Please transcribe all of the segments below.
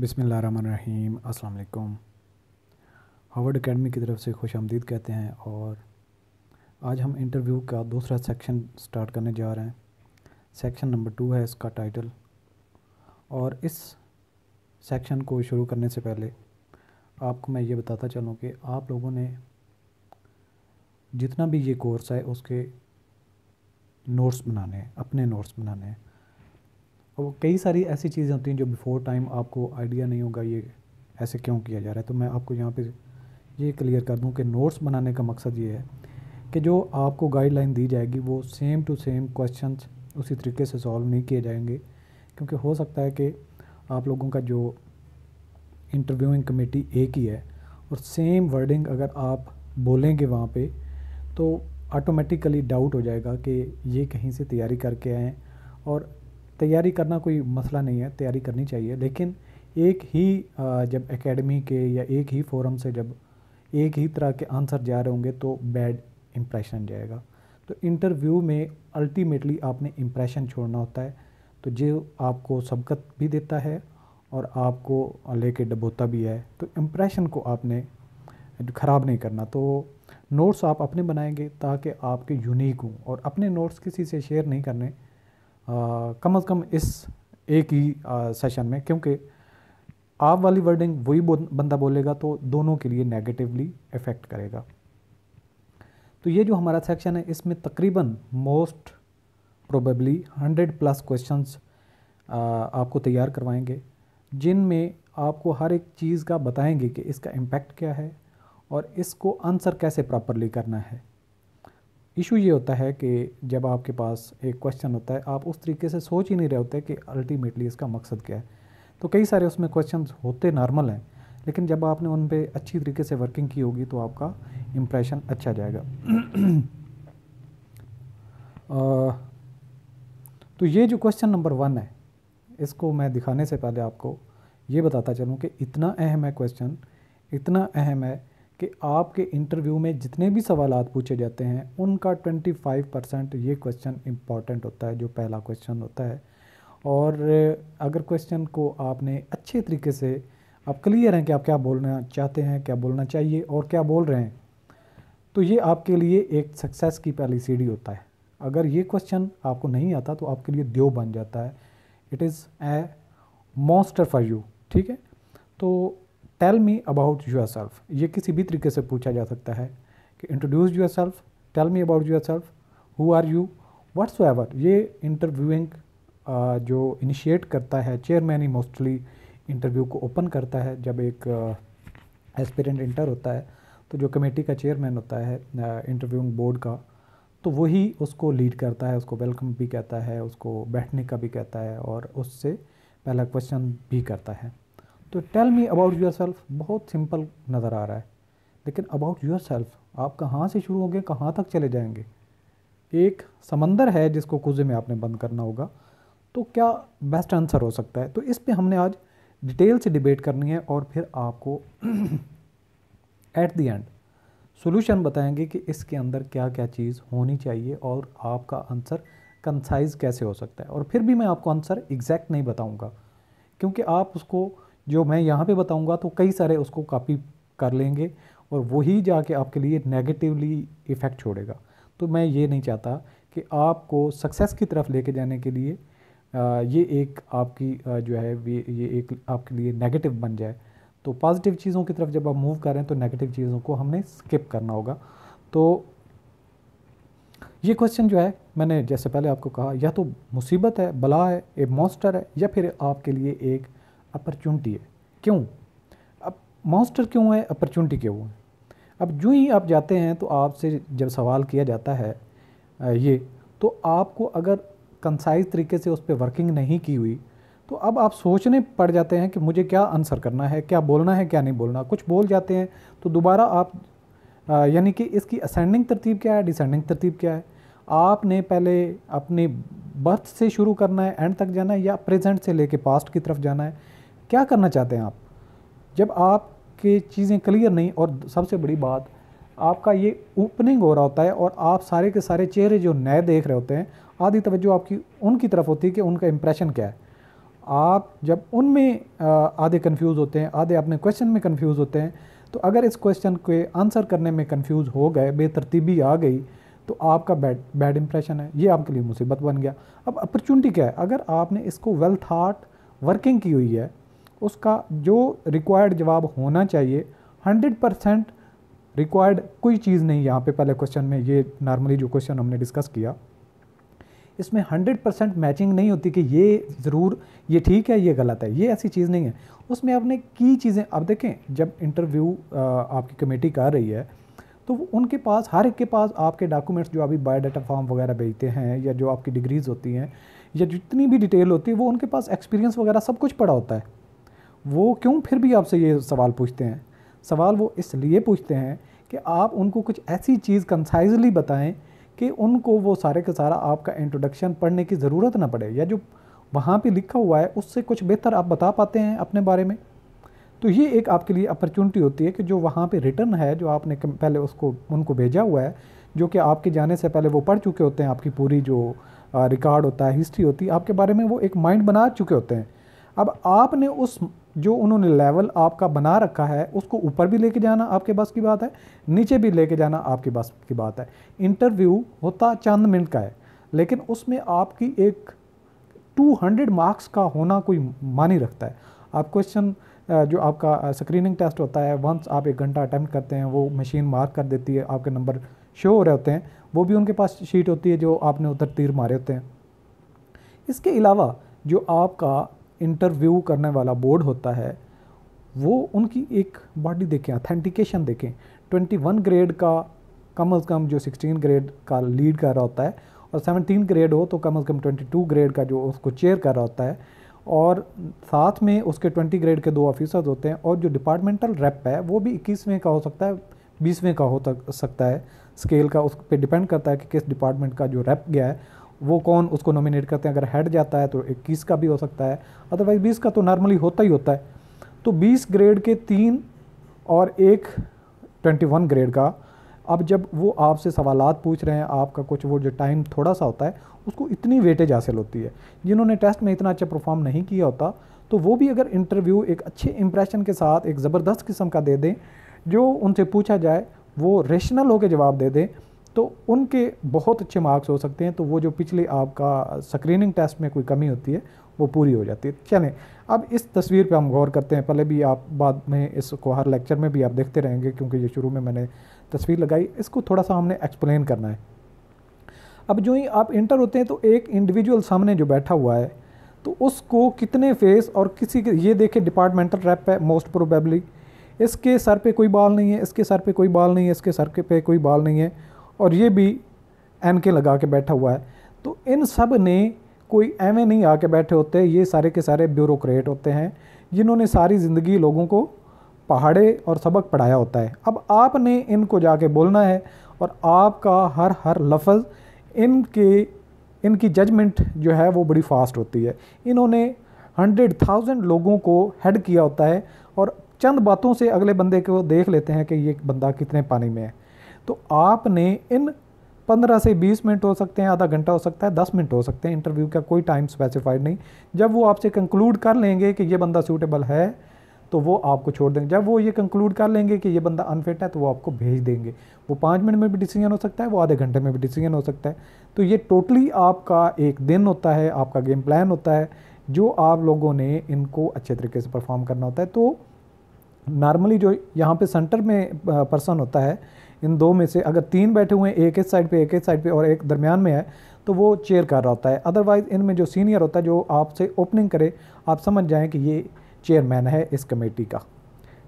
बिसमीम अल्लाम Harvard academy की तरफ से खुश आमदीद कहते हैं और आज हम इंटरव्यू का दूसरा सेक्शन स्टार्ट करने जा रहे हैं सेक्शन नंबर टू है इसका टाइटल और इस सेक्शन को शुरू करने से पहले आपको मैं ये बताता चलूँ कि आप लोगों ने जितना भी ये कोर्स है उसके नोट्स बनाने हैं अपने नोट्स बनाने हैं तो कई सारी ऐसी चीज़ें होती हैं जो बिफ़ोर टाइम आपको आइडिया नहीं होगा ये ऐसे क्यों किया जा रहा है तो मैं आपको यहाँ पे ये क्लियर कर दूँ कि नोट्स बनाने का मकसद ये है कि जो आपको गाइडलाइन दी जाएगी वो सेम टू सेम क्वेश्चन उसी तरीके से सॉल्व नहीं किए जाएंगे क्योंकि हो सकता है कि आप लोगों का जो इंटरव्यूइंग कमेटी एक ही है और सेम वर्डिंग अगर आप बोलेंगे वहाँ पे तो ऑटोमेटिकली डाउट हो जाएगा कि ये कहीं से तैयारी करके आएँ और तैयारी करना कोई मसला नहीं है तैयारी करनी चाहिए लेकिन एक ही जब एकेडमी के या एक ही फोरम से जब एक ही तरह के आंसर जा रहे होंगे तो बैड इम्प्रेशन जाएगा तो इंटरव्यू में अल्टीमेटली आपने इम्प्रेशन छोड़ना होता है तो जो आपको सबकत भी देता है और आपको लेके डबोता भी है तो इम्प्रेशन को आपने ख़राब नहीं करना तो नोट्स आप अपने बनाएंगे ताकि आपके यूनिक हों और अपने नोट्स किसी से शेयर नहीं करने कम अज़ कम इस एक ही सेशन में क्योंकि आप वाली वर्डिंग वही बंदा बोलेगा तो दोनों के लिए नेगेटिवली इफ़ेक्ट करेगा तो ये जो हमारा सेक्शन है इसमें तकरीबन most probably hundred plus questions आपको तैयार करवाएंगे जिनमें आपको हर एक चीज़ का बताएंगे कि इसका इम्पैक्ट क्या है और इसको आंसर कैसे प्रॉपरली करना है इशू ये होता है कि जब आपके पास एक क्वेश्चन होता है आप उस तरीके से सोच ही नहीं रहे होते कि अल्टीमेटली इसका मकसद क्या है तो कई सारे उसमें क्वेश्चन होते नॉर्मल हैं लेकिन जब आपने उन पर अच्छी तरीके से वर्किंग की होगी तो आपका इम्प्रेशन अच्छा जाएगा आ, तो ये जो क्वेश्चन नंबर वन है इसको मैं दिखाने से पहले आपको ये बताता चलूँ कि इतना अहम है क्वेश्चन इतना अहम है कि आपके इंटरव्यू में जितने भी सवाल पूछे जाते हैं उनका 25 परसेंट ये क्वेश्चन इम्पॉर्टेंट होता है जो पहला क्वेश्चन होता है और अगर क्वेश्चन को आपने अच्छे तरीके से आप क्लियर हैं कि आप क्या बोलना चाहते हैं क्या बोलना चाहिए और क्या बोल रहे हैं तो ये आपके लिए एक सक्सेस की पहली सीढ़ी होता है अगर ये क्वेश्चन आपको नहीं आता तो आपके लिए द्यो बन जाता है it is a monster for you ठीक है तो tell me about yourself ये किसी भी तरीके से पूछा जा सकता है कि introduce yourself tell me about yourself who are you whatsoever ये इंटरव्यूइंग जो इनिशिएट करता है चेयरमैन ही मोस्टली इंटरव्यू को ओपन करता है जब एक एस्पिरेंट इंटर होता है तो जो कमेटी का चेयरमैन होता है इंटरव्यूइंग बोर्ड का तो वही उसको लीड करता है उसको वेलकम भी कहता है उसको बैठने का भी कहता है और उससे पहला क्वेश्चन भी करता है तो tell me about yourself बहुत सिंपल नज़र आ रहा है लेकिन अबाउट यूर सेल्फ आप कहाँ से शुरू होंगे कहाँ तक चले जाएंगे एक समंदर है जिसको कुजे में आपने बंद करना होगा तो क्या बेस्ट आंसर हो सकता है तो इस पर हमने आज डिटेल से डिबेट करनी है और फिर आपको एट द एंड सॉल्यूशन बताएंगे कि इसके अंदर क्या क्या चीज़ होनी चाहिए और आपका आंसर कंसाइज कैसे हो सकता है और फिर भी मैं आपको आंसर एग्जैक्ट नहीं बताऊंगा क्योंकि आप उसको जो मैं यहाँ पे बताऊँगा तो कई सारे उसको कॉपी कर लेंगे और वही जाके आपके लिए नेगेटिवली इफ़ेक्ट छोड़ेगा तो मैं ये नहीं चाहता कि आपको सक्सेस की तरफ लेके जाने के लिए ये एक आपकी जो है ये एक आपके लिए नेगेटिव बन जाए तो पॉजिटिव चीज़ों की तरफ जब आप मूव करें तो नेगेटिव चीज़ों को हमने स्किप करना होगा तो ये क्वेश्चन जो है मैंने जैसे पहले आपको कहा या तो मुसीबत है बला है ए मॉन्स्टर है या फिर आपके लिए एक अपॉर्चुनिटी है क्यों अब मॉन्स्टर क्यों है अपॉर्चुनिटी क्यों है अब जो ही आप जाते हैं तो आपसे जब सवाल किया जाता है ये तो आपको अगर कंसाइज तरीके से उस पर वर्किंग नहीं की हुई तो अब आप सोचने पड़ जाते हैं कि मुझे क्या आंसर करना है क्या बोलना है क्या नहीं बोलना कुछ बोल जाते हैं तो दोबारा आप यानी कि इसकी असेंडिंग तरतीब क्या है डिसेंडिंग तरतीब क्या है आपने पहले अपने बर्थ से शुरू करना है एंड तक जाना है या प्रेजेंट से लेके पास्ट की तरफ जाना है क्या करना चाहते हैं आप जब आपके चीज़ें क्लियर नहीं और सबसे बड़ी बात आपका ये ओपनिंग हो रहा होता है और आप सारे के सारे चेहरे जो नए देख रहे होते हैं आधी तवज्जो आपकी उनकी तरफ होती है कि उनका इम्प्रेशन क्या है आप जब उनमें आधे कन्फ्यूज़ होते हैं आधे अपने क्वेश्चन में कन्फ्यूज़ होते हैं तो अगर इस क्वेश्चन के आंसर करने में कन्फ्यूज़ हो गए बेतरतीबी आ गई तो आपका बैड बैड इंप्रेशन है ये आपके लिए मुसीबत बन गया अब अपॉर्चुनिटी क्या है अगर आपने इसको वेल थाट वर्किंग की हुई है उसका जो रिक्वायर्ड जवाब होना चाहिए हंड्रेड परसेंट रिक्वायर्ड कोई चीज़ नहीं यहाँ पे पहले क्वेश्चन में ये नॉर्मली जो क्वेश्चन हमने डिस्कस किया इसमें हंड्रेड परसेंट मैचिंग नहीं होती कि ये ज़रूर ये ठीक है ये गलत है ये ऐसी चीज़ नहीं है उसमें आपने की चीज़ें आप देखें जब इंटरव्यू आपकी कमेटी कर रही है तो उनके पास हर एक के पास आपके डॉक्यूमेंट्स जो अभी बायोडाटा फॉर्म वगैरह भेजते हैं या जो आपकी डिग्रीज़ होती हैं या जितनी भी डिटेल होती है वो उनके पास एक्सपीरियंस वगैरह सब कुछ पड़ा होता है वो क्यों फिर भी आपसे ये सवाल पूछते हैं सवाल वो इसलिए पूछते हैं कि आप उनको कुछ ऐसी चीज़ कंसाइजली बताएं कि उनको वो सारे का सारा आपका इंट्रोडक्शन पढ़ने की ज़रूरत ना पड़े या जो वहाँ पे लिखा हुआ है उससे कुछ बेहतर आप बता पाते हैं अपने बारे में तो ये एक आपके लिए अपॉर्चुनिटी होती है कि जो वहाँ पे रिटर्न है जो आपने पहले उसको उनको भेजा हुआ है जो कि आपके जाने से पहले वो पढ़ चुके होते हैं आपकी पूरी जो रिकॉर्ड होता है हिस्ट्री होती है आपके बारे में वो एक माइंड बना चुके होते हैं अब आपने उस जो उन्होंने लेवल आपका बना रखा है उसको ऊपर भी लेके जाना आपके पास की बात है नीचे भी लेके जाना आपके पास की बात है इंटरव्यू होता चंद मिनट का है लेकिन उसमें आपकी एक 200 मार्क्स का होना कोई मानी रखता है आप क्वेश्चन जो आपका स्क्रीनिंग टेस्ट होता है वंस आप एक घंटा अटैम्प्ट करते हैं वो मशीन मार्क कर देती है आपके नंबर शो हो रहे होते हैं वो भी उनके पास शीट होती है जो आपने उधर तीर मारे होते हैं इसके अलावा जो आपका इंटरव्यू करने वाला बोर्ड होता है वो उनकी एक बॉडी देखें अथेंटिकेशन देखें 21 ग्रेड का कम अज़ कम जो 16 ग्रेड का लीड कर रहा होता है और 17 ग्रेड हो तो कम अज़ कम 22 ग्रेड का जो उसको चेयर कर रहा होता है और साथ में उसके 20 ग्रेड के दो ऑफिसर्स होते हैं और जो डिपार्टमेंटल रेप है वो भी इक्कीसवें का हो सकता है बीसवें का हो सकता है स्केल का उस पर डिपेंड करता है कि किस डिपार्टमेंट का जो रेप गया है वो कौन उसको नॉमिनेट करते हैं अगर हेड जाता है तो इक्कीस का भी हो सकता है अदरवाइज बीस का तो नॉर्मली होता ही होता है तो बीस ग्रेड के तीन और एक ट्वेंटी वन ग्रेड का अब जब वो आपसे सवालात पूछ रहे हैं आपका कुछ वो जो टाइम थोड़ा सा होता है उसको इतनी वेटेज हासिल होती है जिन्होंने टेस्ट में इतना अच्छा परफॉर्म नहीं किया होता तो वो भी अगर इंटरव्यू एक अच्छे इंप्रेशन के साथ एक ज़बरदस्त किस्म का दे दें जो उनसे पूछा जाए वो रेशनल होकर जवाब दे दें तो उनके बहुत अच्छे मार्क्स हो सकते हैं तो वो जो पिछले आपका स्क्रीनिंग टेस्ट में कोई कमी होती है वो पूरी हो जाती है चलें अब इस तस्वीर पे हम गौर करते हैं पहले भी आप बाद में इसको हर लेक्चर में भी आप देखते रहेंगे क्योंकि ये शुरू में मैंने तस्वीर लगाई इसको थोड़ा सा हमने एक्सप्लेन करना है अब जो ही आप इंटर होते हैं तो एक इंडिविजुअल सामने जो बैठा हुआ है तो उसको कितने फेस और किसी के ये देखे डिपार्टमेंटल रैप है मोस्ट प्रोबेबली इसके सर पे कोई बाल नहीं है इसके सर पे कोई बाल नहीं है इसके सर पे कोई बाल नहीं है और ये भी एन के लगा के बैठा हुआ है तो इन सब ने कोई एवें नहीं आके बैठे होते ये सारे के सारे ब्यूरोक्रेट होते हैं जिन्होंने सारी ज़िंदगी लोगों को पहाड़े और सबक पढ़ाया होता है अब आपने इनको जाके बोलना है और आपका हर हर लफ्ज़ इनके इनकी जजमेंट जो है वो बड़ी फास्ट होती है इन्होंने हंड्रेड थाउजेंड लोगों को हेड किया होता है और चंद बातों से अगले बंदे को देख लेते हैं कि ये बंदा कितने पानी में है तो आपने इन 15 से 20 मिनट हो सकते हैं आधा घंटा हो सकता है 10 मिनट हो सकते हैं इंटरव्यू का कोई टाइम स्पेसिफाइड नहीं जब वो आपसे कंक्लूड कर लेंगे कि ये बंदा सूटेबल है तो वो आपको छोड़ देंगे जब वो ये कंक्लूड कर लेंगे कि ये बंदा अनफिट है तो वो आपको भेज देंगे वो पाँच मिनट में भी डिसीजन हो सकता है वो आधे घंटे में भी डिसीजन हो सकता है तो ये टोटली आपका एक दिन होता है आपका गेम प्लान होता है जो आप लोगों ने इनको अच्छे तरीके से परफॉर्म करना होता है तो नॉर्मली जो यहाँ पे सेंटर में पर्सन होता है इन दो में से अगर तीन बैठे हुए हैं एक एक साइड पे एक एक साइड पे और एक दरमियान में है तो वो चेयर कर रहा होता है अदरवाइज़ इनमें जो सीनियर होता है जो आपसे ओपनिंग करे आप समझ जाएँ कि ये चेयरमैन है इस कमेटी का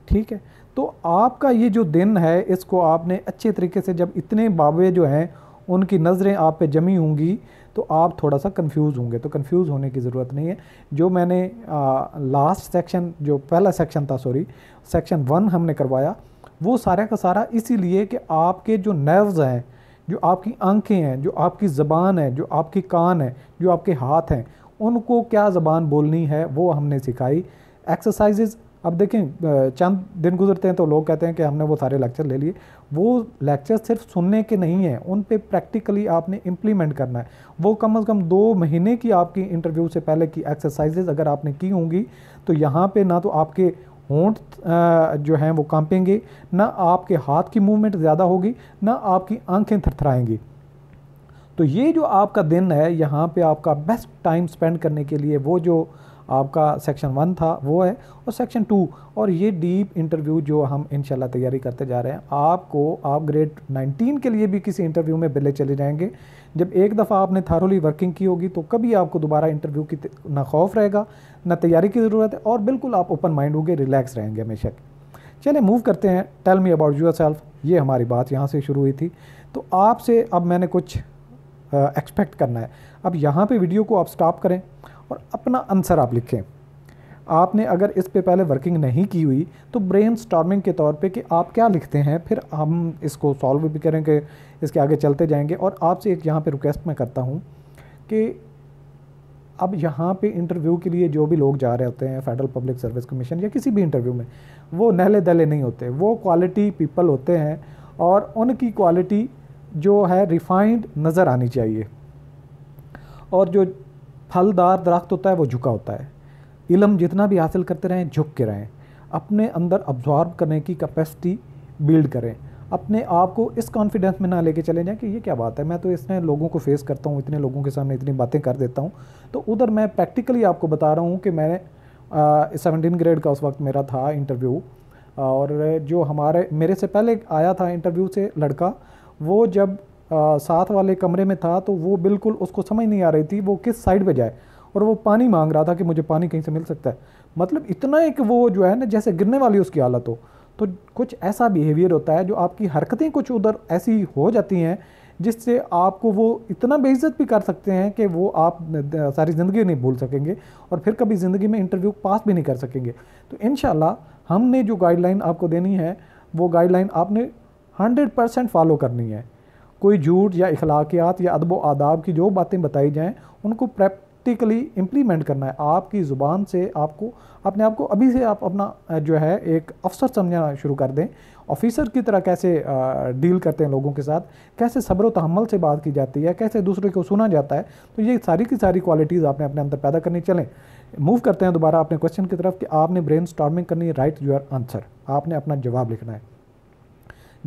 ठीक है तो आपका ये जो दिन है इसको आपने अच्छे तरीके से जब इतने बाबे जो हैं उनकी नज़रें आप पे जमी होंगी तो आप थोड़ा सा कंफ्यूज होंगे तो कंफ्यूज होने की ज़रूरत नहीं है जो मैंने आ, लास्ट सेक्शन जो पहला सेक्शन था सॉरी सेक्शन वन हमने करवाया वो सारा का सारा इसीलिए कि आपके जो नर्व्स हैं जो आपकी आंखें हैं जो आपकी ज़बान है जो आपकी कान है जो आपके हाथ हैं उनको क्या ज़बान बोलनी है वो हमने सिखाई एक्सरसाइजेज अब देखें चंद दिन गुजरते हैं तो लोग कहते हैं कि हमने वो सारे लेक्चर ले लिए वो लेक्चर सिर्फ सुनने के नहीं हैं उन पे प्रैक्टिकली आपने इम्प्लीमेंट करना है वो कम अज़ कम दो महीने की आपकी इंटरव्यू से पहले की एक्सरसाइजेज अगर आपने की होंगी तो यहाँ पे ना तो आपके होंठ जो हैं वो कांपेंगे ना आपके हाथ की मूवमेंट ज़्यादा होगी ना आपकी आंखें थरथराएंगी तो ये जो आपका दिन है यहाँ पे आपका बेस्ट टाइम स्पेंड करने के लिए वो जो आपका सेक्शन वन था वो है और सेक्शन टू और ये डीप इंटरव्यू जो हम इनशाला तैयारी करते जा रहे हैं आपको आप ग्रेड नाइनटीन के लिए भी किसी इंटरव्यू में बिले चले जाएंगे जब एक दफ़ा आपने थारोली वर्किंग की होगी तो कभी आपको दोबारा इंटरव्यू की ना खौफ रहेगा ना तैयारी की ज़रूरत है और बिल्कुल आप ओपन माइंड होंगे रिलैक्स रहेंगे हमेशा चले मूव करते हैं tell me about yourself ये हमारी बात यहाँ से शुरू हुई थी तो आपसे अब मैंने कुछ एक्सपेक्ट करना है अब यहाँ पे वीडियो को आप स्टॉप करें और अपना आंसर आप लिखें आपने अगर इस पे पहले वर्किंग नहीं की हुई तो ब्रेन स्टार्मिंग के तौर पे कि आप क्या लिखते हैं फिर हम इसको सॉल्व भी करेंगे इसके आगे चलते जाएंगे और आपसे एक यहाँ पे रिक्वेस्ट मैं करता हूँ कि अब यहाँ पे इंटरव्यू के लिए जो भी लोग जा रहे होते हैं फेडरल पब्लिक सर्विस कमीशन या किसी भी इंटरव्यू में वो नहले दहले नहीं होते वो क्वालिटी पीपल होते हैं और उनकी क्वालिटी जो है रिफाइंड नज़र आनी चाहिए और जो फलदार दरख्त होता है वो झुका होता है इलम जितना भी हासिल करते रहें झुक के रहें अपने अंदर अब्जॉर्ब करने की कैपेसिटी बिल्ड करें अपने आप को इस कॉन्फिडेंस में ना लेके चले जाएं कि ये क्या बात है मैं तो इसने लोगों को फेस करता हूँ इतने लोगों के सामने इतनी बातें कर देता हूँ तो उधर मैं प्रैक्टिकली आपको बता रहा हूँ कि मैंने सेवनटीन ग्रेड का उस वक्त मेरा था इंटरव्यू और जो हमारे मेरे से पहले आया था इंटरव्यू से लड़का वो जब साथ वाले कमरे में था तो वो बिल्कुल उसको समझ नहीं आ रही थी वो किस साइड पे जाए और वो पानी मांग रहा था कि मुझे पानी कहीं से मिल सकता है मतलब इतना एक वो जो है ना जैसे गिरने वाली उसकी हालत हो तो कुछ ऐसा बिहेवियर होता है जो आपकी हरकतें कुछ उधर ऐसी हो जाती हैं जिससे आपको वो इतना बेइज्जत भी कर सकते हैं कि वो आप सारी ज़िंदगी नहीं भूल सकेंगे और फिर कभी ज़िंदगी में इंटरव्यू पास भी नहीं कर सकेंगे तो इन हमने जो गाइडलाइन आपको देनी है वो गाइडलाइन आपने हंड्रेड परसेंट फॉलो करनी है कोई झूठ या अखलाकियात या अदब आदाब की जो बातें बताई जाएँ उनको प्रैक्टिकली इम्प्लीमेंट करना है आपकी ज़ुबान से आपको अपने आप को अभी से आप अपना जो है एक अफसर समझना शुरू कर दें ऑफिसर की तरह कैसे डील करते हैं लोगों के साथ कैसे सब्र तहमल से बात की जाती है कैसे दूसरे को सुना जाता है तो ये सारी की सारी क्वालिटीज़ आपने अपने अंदर पैदा करनी चलें मूव करते हैं दोबारा अपने क्वेश्चन की तरफ कि आपने ब्रेन करनी राइट योर आंसर आपने अपना जवाब लिखना है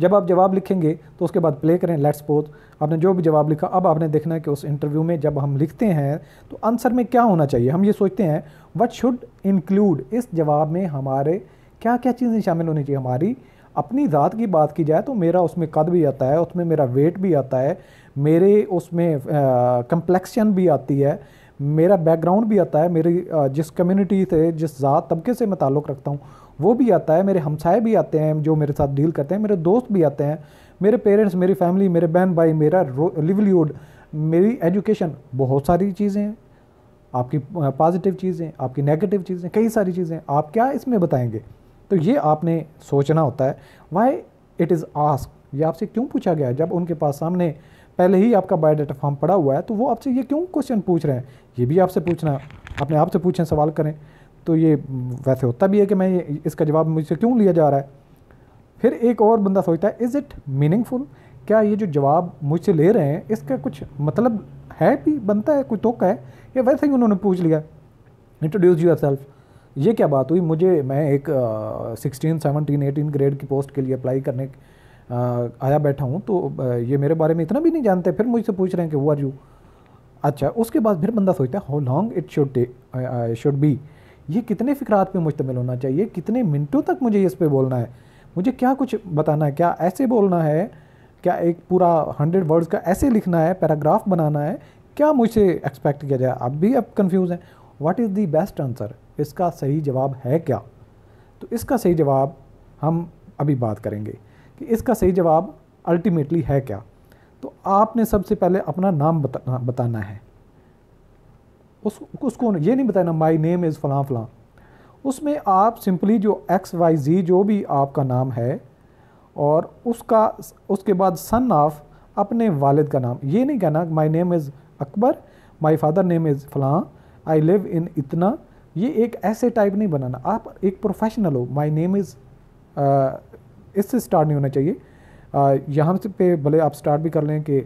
जब आप जवाब लिखेंगे तो उसके बाद प्ले करें लेट्स पोत आपने जो भी जवाब लिखा अब आपने देखना है कि उस इंटरव्यू में जब हम लिखते हैं तो आंसर में क्या होना चाहिए हम ये सोचते हैं वट शुड इंक्लूड इस जवाब में हमारे क्या क्या चीज़ें शामिल होनी चाहिए हमारी अपनी ज़ात की बात की जाए तो मेरा उसमें कद भी आता है उसमें मेरा वेट भी आता है मेरे उसमें कंप्लेक्शन भी आती है मेरा बैकग्राउंड भी आता है मेरी जिस कम्युनिटी से जिस ज़ात तबके से मैं ताल्लुक़ रखता हूँ वो भी आता है मेरे हमसाए भी आते हैं जो मेरे साथ डील करते हैं मेरे दोस्त भी आते हैं मेरे पेरेंट्स मेरी फैमिली मेरे बहन भाई मेरा लिवलीहुड मेरी एजुकेशन बहुत सारी चीज़ें हैं आपकी पॉजिटिव चीज़ें आपकी नेगेटिव चीज़ें कई सारी चीज़ें आप क्या इसमें बताएंगे तो ये आपने सोचना होता है वाई इट इज़ आस्क ये आपसे क्यों पूछा गया जब उनके पास सामने पहले ही आपका बायोडाटा फॉर्म पड़ा हुआ है तो वो आपसे ये क्यों क्वेश्चन पूछ रहे हैं ये भी आपसे पूछना अपने आप से पूछें सवाल करें तो ये वैसे होता भी है कि मैं इसका जवाब मुझसे क्यों लिया जा रहा है फिर एक और बंदा सोचता है इज़ इट मीनिंगफुल क्या ये जो जवाब मुझसे ले रहे हैं इसका कुछ मतलब है भी बनता है कोई तोका है या वैसे ही उन्होंने पूछ लिया इंट्रोड्यूस यूर सेल्फ ये क्या बात हुई मुझे मैं एक सिक्सटीन सेवनटीन एटीन ग्रेड की पोस्ट के लिए अप्लाई करने uh, आया बैठा हूँ तो uh, ये मेरे बारे में इतना भी नहीं जानते फिर मुझसे पूछ रहे हैं कि वो आर यू अच्छा उसके बाद फिर बंदा सोचता है how long it should should be ये कितने फ़िक्रात पे मुश्तमिल होना चाहिए कितने मिनटों तक मुझे इस पर बोलना है मुझे क्या कुछ बताना है क्या ऐसे बोलना है क्या एक पूरा हंड्रेड वर्ड्स का ऐसे लिखना है पैराग्राफ बनाना है क्या मुझसे एक्सपेक्ट किया जाए अब भी अब कन्फ्यूज़ हैं what is the best answer इसका सही जवाब है क्या तो इसका सही जवाब हम अभी बात करेंगे कि इसका सही जवाब अल्टीमेटली है क्या तो आपने सबसे पहले अपना नाम बता बताना है उस उसको ये नहीं बताना माई नेम इज़ फ़लाँ फ़लाँ उसमें आप सिंपली जो एक्स वाई जी जो भी आपका नाम है और उसका उसके बाद सन ऑफ अपने वालिद का नाम ये नहीं कहना my name is Akbar my father name is फ़लाँ आई लिव इन इतना ये एक ऐसे टाइप नहीं बनाना आप एक प्रोफेशनल हो माई नेम इज़ इससे स्टार्ट नहीं होना चाहिए यहाँ से पे भले आप स्टार्ट भी कर लें कि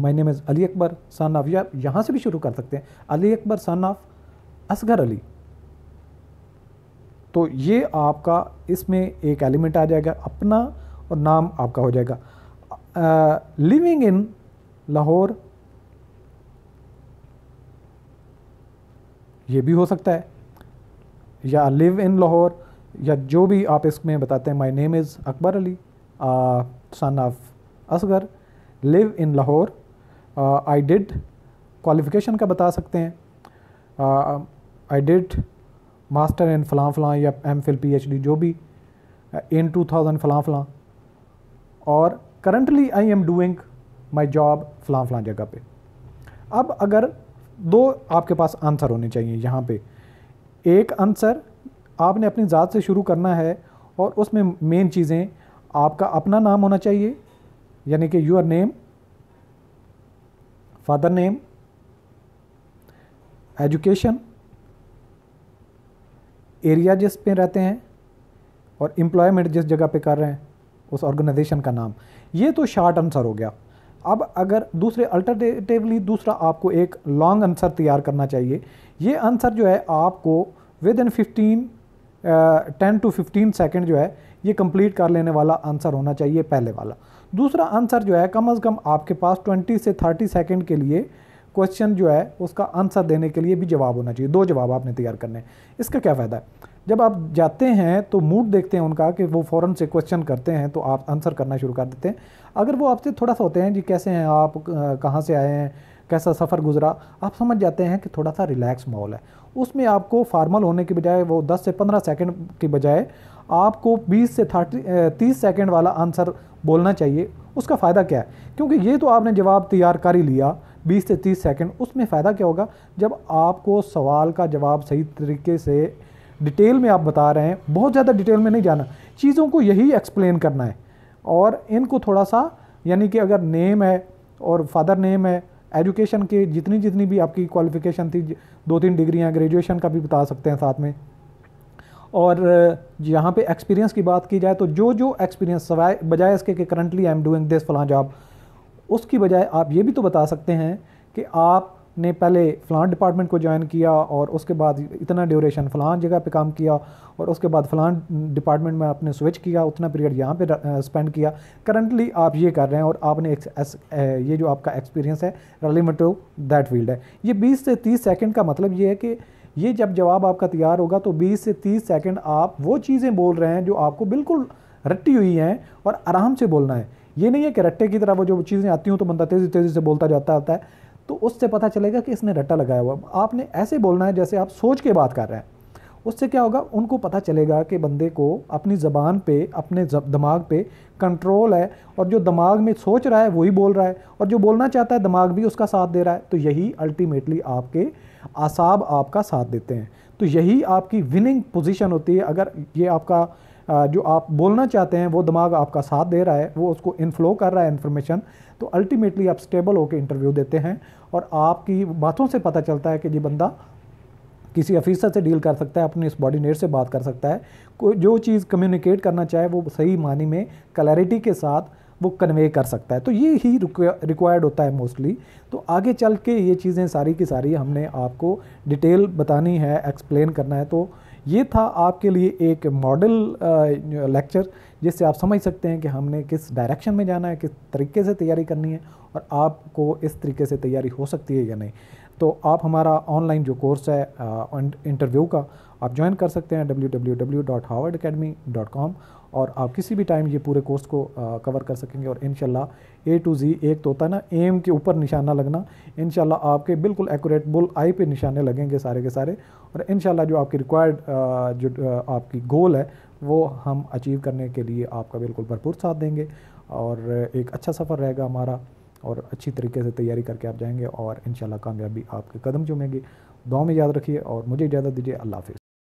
my name is Ali Akbar son of या यहाँ से भी शुरू कर सकते हैं अली अकबर सन ऑफ असगर अली तो ये आपका इसमें एक एलिमेंट आ जाएगा अपना और नाम आपका हो जाएगा लिविंग इन लाहौर ये भी हो सकता है या लिव इन लाहौर या जो भी आप इसमें बताते हैं my name is Akbar Ali son of Asghar live in Lahore I did qualification का बता सकते हैं आई डिड मास्टर इन फलां फलां या M Phil P H D जो भी इन टू थाउजेंड फलां फलां और currently I am doing my job फलां फलां जगह पे अब अगर दो आपके पास आंसर होने चाहिए यहाँ पे एक आंसर आपने अपनी ज़ात से शुरू करना है और उसमें मेन चीज़ें आपका अपना नाम होना चाहिए यानी कि your name father name education area जिस पे रहते हैं और एम्प्लॉयमेंट जिस जगह पे कर रहे हैं उस ऑर्गेनाइजेशन का नाम ये तो शार्ट आंसर हो गया अब अगर दूसरे अल्टरनेटिवली दूसरा आपको एक लॉन्ग आंसर तैयार करना चाहिए ये आंसर जो है आपको within fifteen ten to fifteen second जो है ये कंप्लीट कर लेने वाला आंसर होना चाहिए पहले वाला दूसरा आंसर जो है कम अज़ कम आपके पास 20 से 30 सेकंड के लिए क्वेश्चन जो है उसका आंसर देने के लिए भी जवाब होना चाहिए दो जवाब आपने तैयार करने हैं इसका क्या फ़ायदा है जब आप जाते हैं तो मूड देखते हैं उनका कि वो फ़ौरन से क्वेश्चन करते हैं तो आप आंसर करना शुरू कर देते हैं अगर वो आपसे थोड़ा सा होते हैं जी कैसे हैं आप कहाँ से आए हैं कैसा सफ़र गुजरा आप समझ जाते हैं कि थोड़ा सा रिलैक्स माहौल है उसमें आपको फार्मल होने के बजाय वो 10 से 15 सेकंड के बजाय आपको 20 से 30 तीस सेकेंड वाला आंसर बोलना चाहिए उसका फ़ायदा क्या है क्योंकि ये तो आपने जवाब तैयार कर ही लिया 20 से 30 सेकंड उसमें फ़ायदा क्या होगा जब आपको सवाल का जवाब सही तरीके से डिटेल में आप बता रहे हैं बहुत ज़्यादा डिटेल में नहीं जाना चीज़ों को यही एक्सप्लेन करना है और इनको थोड़ा सा यानी कि अगर नेम है और फादर नेम है एजुकेशन के जितनी जितनी भी आपकी क्वालिफ़िकेशन थी दो तीन डिग्रियाँ ग्रेजुएशन का भी बता सकते हैं साथ में और यहाँ पे एक्सपीरियंस की बात की जाए तो जो जो एक्सपीरियंस सवाए बजाय इसके कि currently I am doing this फलां जॉब उसकी बजाय आप ये भी तो बता सकते हैं कि आपने पहले फ़लां डिपार्टमेंट को ज्वाइन किया और उसके बाद इतना ड्यूरेशन फ़लां जगह पे काम किया और उसके बाद फ़लां डिपार्टमेंट में आपने स्विच किया उतना पीरियड यहाँ पे स्पेंड किया करंटली आप ये कर रहे हैं और आपने एक, एस, ये जो आपका एक्सपीरियंस है रेलिवेंट टू दैट फील्ड है ये बीस से तीस सेकेंड का मतलब ये है कि ये जब जवाब आपका तैयार होगा तो 20 से 30 सेकंड आप वो चीज़ें बोल रहे हैं जो आपको बिल्कुल रट्टी हुई हैं और आराम से बोलना है ये नहीं है कि रट्टे की तरह वो जो चीज़ें आती हूँ तो बंदा तेज़ी तेज़ी से बोलता जाता आता है तो उससे पता चलेगा कि इसने रट्टा लगाया हुआ आपने ऐसे बोलना है जैसे आप सोच के बात कर रहे हैं उससे क्या होगा उनको पता चलेगा कि बंदे को अपनी ज़बान पे अपने दिमाग पे कंट्रोल है और जो दिमाग में सोच रहा है वही बोल रहा है और जो बोलना चाहता है दिमाग भी उसका साथ दे रहा है तो यही अल्टीमेटली आपके आसाब आपका साथ देते हैं तो यही आपकी विनिंग पोजीशन होती है अगर ये आपका जो आप बोलना चाहते हैं वो दिमाग आपका साथ दे रहा है वो उसको इनफ्लो कर रहा है इन्फॉर्मेशन तो अल्टीमेटली आप स्टेबल होकर इंटरव्यू देते हैं और आपकी बातों से पता चलता है कि ये बंदा किसी अफिसर से डील कर सकता है अपने नेट से बात कर सकता है कोई जो चीज़ कम्युनिकेट करना चाहे वो सही मानी में क्लैरिटी के साथ वो कन्वे कर सकता है तो ये ही रिक्वायर्ड होता है मोस्टली तो आगे चल के ये चीज़ें सारी की सारी हमने आपको डिटेल बतानी है एक्सप्लेन करना है तो ये था आपके लिए एक मॉडल लेक्चर जिससे आप समझ सकते हैं कि हमने किस डायरेक्शन में जाना है किस तरीके से तैयारी करनी है और आपको इस तरीके से तैयारी हो सकती है या नहीं तो आप हमारा ऑनलाइन जो कोर्स है इंटरव्यू का आप ज्वाइन कर सकते हैं W W W dot dot com और आप किसी भी टाइम ये पूरे कोर्स को कवर कर सकेंगे और इन ए टू जी एक तो होता है ना एम के ऊपर निशाना लगना इन आपके बिल्कुल एक्यूरेट बुल आई पे निशाने लगेंगे सारे के सारे और इन जो आपकी रिक्वायर्ड जो आपकी गोल है वो हम अचीव करने के लिए आपका बिल्कुल भरपूर साथ देंगे और एक अच्छा सफ़र रहेगा हमारा और अच्छी तरीके से तैयारी करके आप जाएंगे और इन कामयाबी आपके कदम चुमेंगे दुआ में याद रखिए और मुझे इजाज़त दीजिए अल्लाह हाफ़